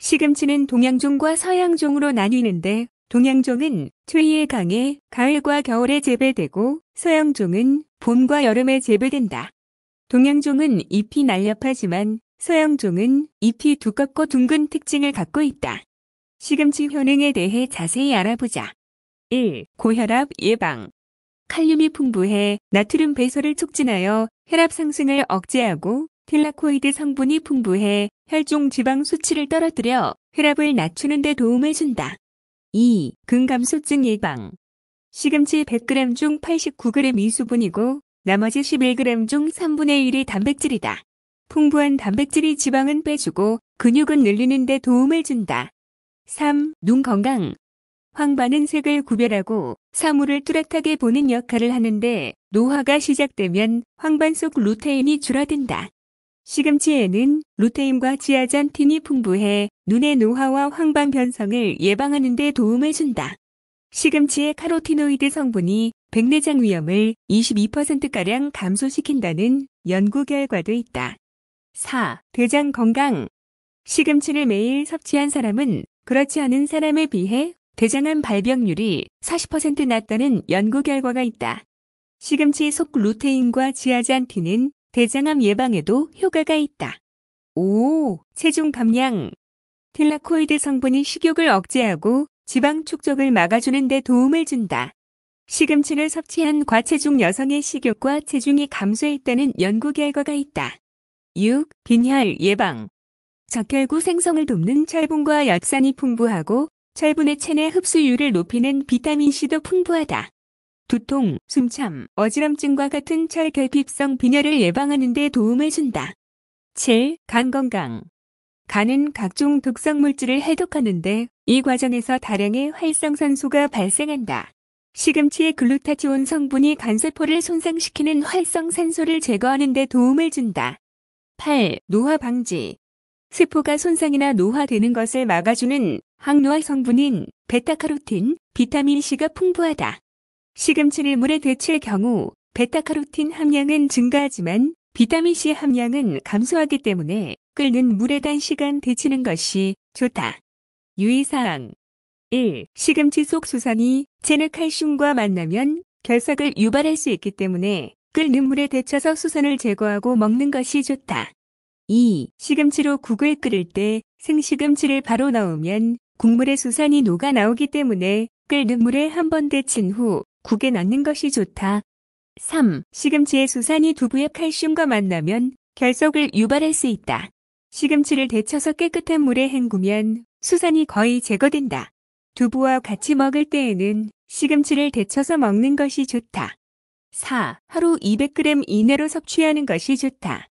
시금치는 동양종과 서양종으로 나뉘는데 동양종은 추위에 강해 가을과 겨울에 재배되고 서양종은 봄과 여름에 재배된다. 동양종은 잎이 날렵하지만 서양종은 잎이 두껍고 둥근 특징을 갖고 있다. 시금치 효능에 대해 자세히 알아보자. 1. 고혈압 예방 칼륨이 풍부해 나트륨 배설을 촉진하여 혈압 상승을 억제하고 틸라코이드 성분이 풍부해 혈중 지방 수치를 떨어뜨려 혈압을 낮추는 데 도움을 준다. 2. 근감소증 예방 시금치 100g 중 89g이 수분이고 나머지 11g 중 3분의 1이 단백질이다. 풍부한 단백질이 지방은 빼주고 근육은 늘리는 데 도움을 준다. 3. 눈 건강 황반은 색을 구별하고 사물을 뚜렷하게 보는 역할을 하는데 노화가 시작되면 황반 속 루테인이 줄어든다. 시금치에는 루테인과 지아잔틴이 풍부해 눈의 노화와 황반 변성을 예방하는 데 도움을 준다. 시금치의 카로티노이드 성분이 백내장 위험을 22%가량 감소시킨다는 연구 결과도 있다. 4. 대장 건강 시금치를 매일 섭취한 사람은 그렇지 않은 사람에 비해 대장암 발병률이 40% 낮다는 연구 결과가 있다. 시금치 속 루테인과 지아잔틴은 대장암 예방에도 효과가 있다. 5. 체중 감량 틸라코이드 성분이 식욕을 억제하고 지방 축적을 막아주는 데 도움을 준다. 시금치를 섭취한 과체중 여성의 식욕과 체중이 감소했다는 연구 결과가 있다. 6. 빈혈 예방 적혈구 생성을 돕는 철분과 엿산이 풍부하고 철분의 체내 흡수율을 높이는 비타민C도 풍부하다. 두통, 숨참, 어지럼증과 같은 철결핍성 빈혈을 예방하는 데 도움을 준다. 7. 간 건강 간은 각종 독성물질을 해독하는데 이 과정에서 다량의 활성산소가 발생한다. 시금치의 글루타치온 성분이 간세포를 손상시키는 활성산소를 제거하는 데 도움을 준다. 8. 노화 방지 세포가 손상이나 노화되는 것을 막아주는 항노화 성분인 베타카로틴, 비타민C가 풍부하다. 시금치를 물에 데칠 경우 베타카로틴 함량은 증가하지만 비타민C 함량은 감소하기 때문에 끓는 물에 단시간 데치는 것이 좋다. 유의사항 1. 시금치 속 수산이 체르칼슘과 만나면 결석을 유발할 수 있기 때문에 끓는 물에 데쳐서 수산을 제거하고 먹는 것이 좋다. 2. 시금치로 국을 끓일 때 생시금치를 바로 넣으면 국물에 수산이 녹아 나오기 때문에 끓는 물에 한 번 데친 후 국에 넣는 것이 좋다. 3. 시금치의 수산이 두부의 칼슘과 만나면 결석을 유발할 수 있다. 시금치를 데쳐서 깨끗한 물에 헹구면 수산이 거의 제거된다. 두부와 같이 먹을 때에는 시금치를 데쳐서 먹는 것이 좋다. 4. 하루 200g 이내로 섭취하는 것이 좋다.